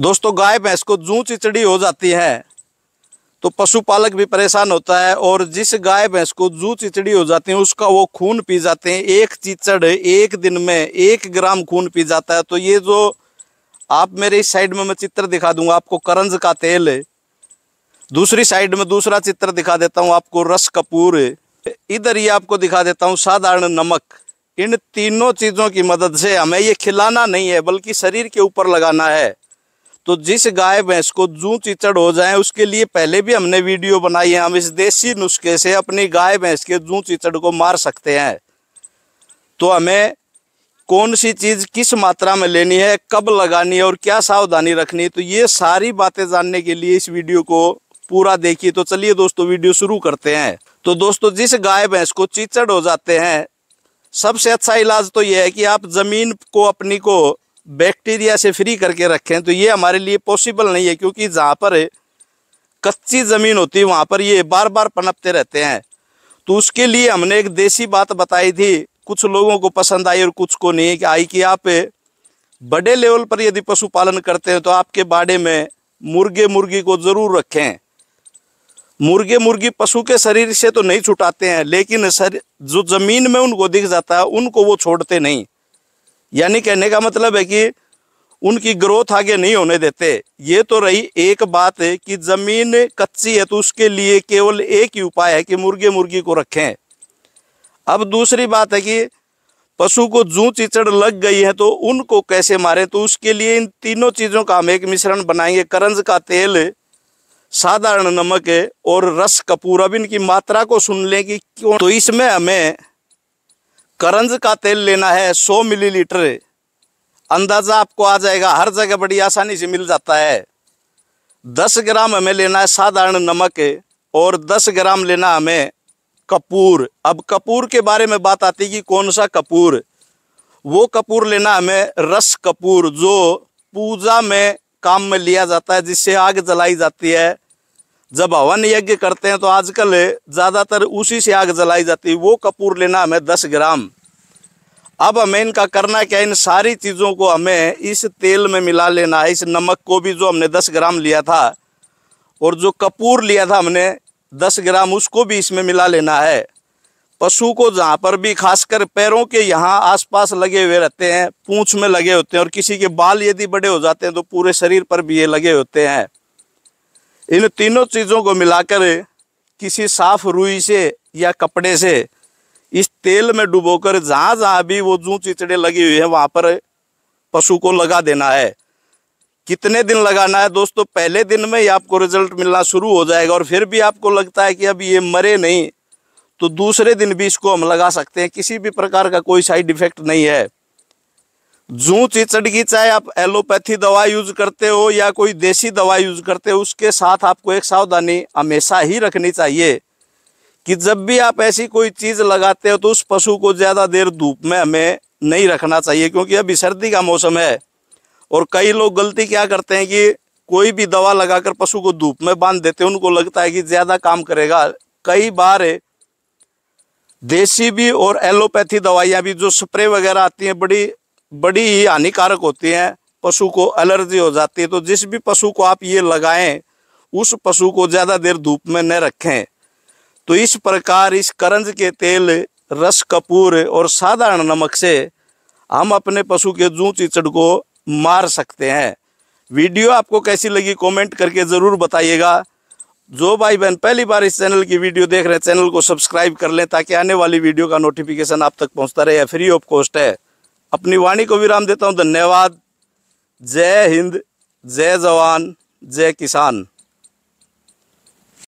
दोस्तों गाय भैंस को जू चिचड़ी हो जाती है तो पशुपालक भी परेशान होता है और जिस गाय भैंस को जू चिचड़ी हो जाती है उसका वो खून पी जाते हैं एक चिचड़ एक दिन में एक ग्राम खून पी जाता है तो ये जो आप मेरे इस साइड में मैं चित्र दिखा दूंगा आपको करंज का तेल दूसरी साइड में दूसरा चित्र दिखा देता हूँ आपको रस कपूर इधर ये आपको दिखा देता हूँ साधारण नमक इन तीनों चीज़ों की मदद से हमें ये खिलाना नहीं है बल्कि शरीर के ऊपर लगाना है तो जिस गाय भैंस को जू चिचड़ हो जाए उसके लिए पहले भी हमने वीडियो बनाई है हम इस देसी नुस्खे से अपनी गाय भैंस के जू चिचड़ को मार सकते हैं तो हमें कौन सी चीज़ किस मात्रा में लेनी है कब लगानी है और क्या सावधानी रखनी है तो ये सारी बातें जानने के लिए इस वीडियो को पूरा देखिए तो चलिए दोस्तों वीडियो शुरू करते हैं तो दोस्तों जिस गाय भैंस को चिचड़ हो जाते हैं सबसे अच्छा इलाज तो यह है कि आप ज़मीन को अपनी को बैक्टीरिया से फ्री करके रखें तो ये हमारे लिए पॉसिबल नहीं है क्योंकि जहाँ पर कच्ची ज़मीन होती है वहाँ पर ये बार बार पनपते रहते हैं तो उसके लिए हमने एक देसी बात बताई थी कुछ लोगों को पसंद आई और कुछ को नहीं कि आई कि आप बड़े लेवल पर यदि पशुपालन करते हैं तो आपके बाड़े में मुर्गे मुर्गी को ज़रूर रखें मुर्गे मुर्गी पशु के शरीर से तो नहीं छुटाते हैं लेकिन सर जो ज़मीन में उनको दिख जाता है उनको वो छोड़ते नहीं यानी कहने का मतलब है कि उनकी ग्रोथ आगे नहीं होने देते ये तो रही एक बात है कि ज़मीन कच्ची है तो उसके लिए केवल एक ही उपाय है कि मुर्गे मुर्गी को रखें अब दूसरी बात है कि पशु को जू चिचड़ लग गई है तो उनको कैसे मारें तो उसके लिए इन तीनों चीज़ों का हम एक मिश्रण बनाएंगे करंज का तेल साधारण नमक और रस कपूर अब इनकी मात्रा को सुन लें कि क्यों तो इसमें हमें करंज का तेल लेना है 100 मिलीलीटर अंदाज़ा आपको आ जाएगा हर जगह बड़ी आसानी से मिल जाता है 10 ग्राम हमें लेना है साधारण नमक और 10 ग्राम लेना हमें कपूर अब कपूर के बारे में बात आती है कि कौन सा कपूर वो कपूर लेना हमें रस कपूर जो पूजा में काम में लिया जाता है जिससे आग जलाई जाती है जब हवन यज्ञ करते हैं तो आजकल ज़्यादातर उसी से आग जलाई जाती है वो कपूर लेना हमें दस ग्राम अब हमें इनका करना क्या है इन सारी चीज़ों को हमें इस तेल में मिला लेना है इस नमक को भी जो हमने दस ग्राम लिया था और जो कपूर लिया था हमने दस ग्राम उसको भी इसमें मिला लेना है पशु को जहाँ पर भी खासकर पैरों के यहाँ आसपास लगे हुए रहते हैं पूँछ में लगे होते हैं और किसी के बाल यदि बड़े हो जाते हैं तो पूरे शरीर पर भी ये लगे होते हैं इन तीनों चीज़ों को मिलाकर किसी साफ रुई से या कपड़े से इस तेल में डुबोकर जहां जहां भी वो जू चिचड़े लगी हुई है वहां पर पशु को लगा देना है कितने दिन लगाना है दोस्तों पहले दिन में ही आपको रिजल्ट मिलना शुरू हो जाएगा और फिर भी आपको लगता है कि अब ये मरे नहीं तो दूसरे दिन भी इसको हम लगा सकते हैं किसी भी प्रकार का कोई साइड इफेक्ट नहीं है जू चिचड़ की चाहे आप एलोपैथी दवा यूज करते हो या कोई देसी दवा यूज करते हो उसके साथ आपको एक सावधानी हमेशा ही रखनी चाहिए कि जब भी आप ऐसी कोई चीज़ लगाते हो तो उस पशु को ज़्यादा देर धूप में हमें नहीं रखना चाहिए क्योंकि अभी सर्दी का मौसम है और कई लोग गलती क्या करते हैं कि कोई भी दवा लगाकर पशु को धूप में बांध देते हैं उनको लगता है कि ज़्यादा काम करेगा कई बार देसी भी और एलोपैथी दवाइयाँ भी जो स्प्रे वगैरह आती हैं बड़ी बड़ी ही हानिकारक होती हैं पशु को एलर्जी हो जाती है तो जिस भी पशु को आप ये लगाएं उस पशु को ज़्यादा देर धूप में न रखें तो इस प्रकार इस करंज के तेल रस कपूर और साधारण नमक से हम अपने पशु के जू चिचड़ को मार सकते हैं वीडियो आपको कैसी लगी कमेंट करके ज़रूर बताइएगा जो भाई बहन पहली बार इस चैनल की वीडियो देख रहे हैं चैनल को सब्सक्राइब कर लें ताकि आने वाली वीडियो का नोटिफिकेशन आप तक पहुंचता रहे फ्री ऑफ कॉस्ट है अपनी वाणी को विराम देता हूं धन्यवाद जय हिंद जय जवान जय किसान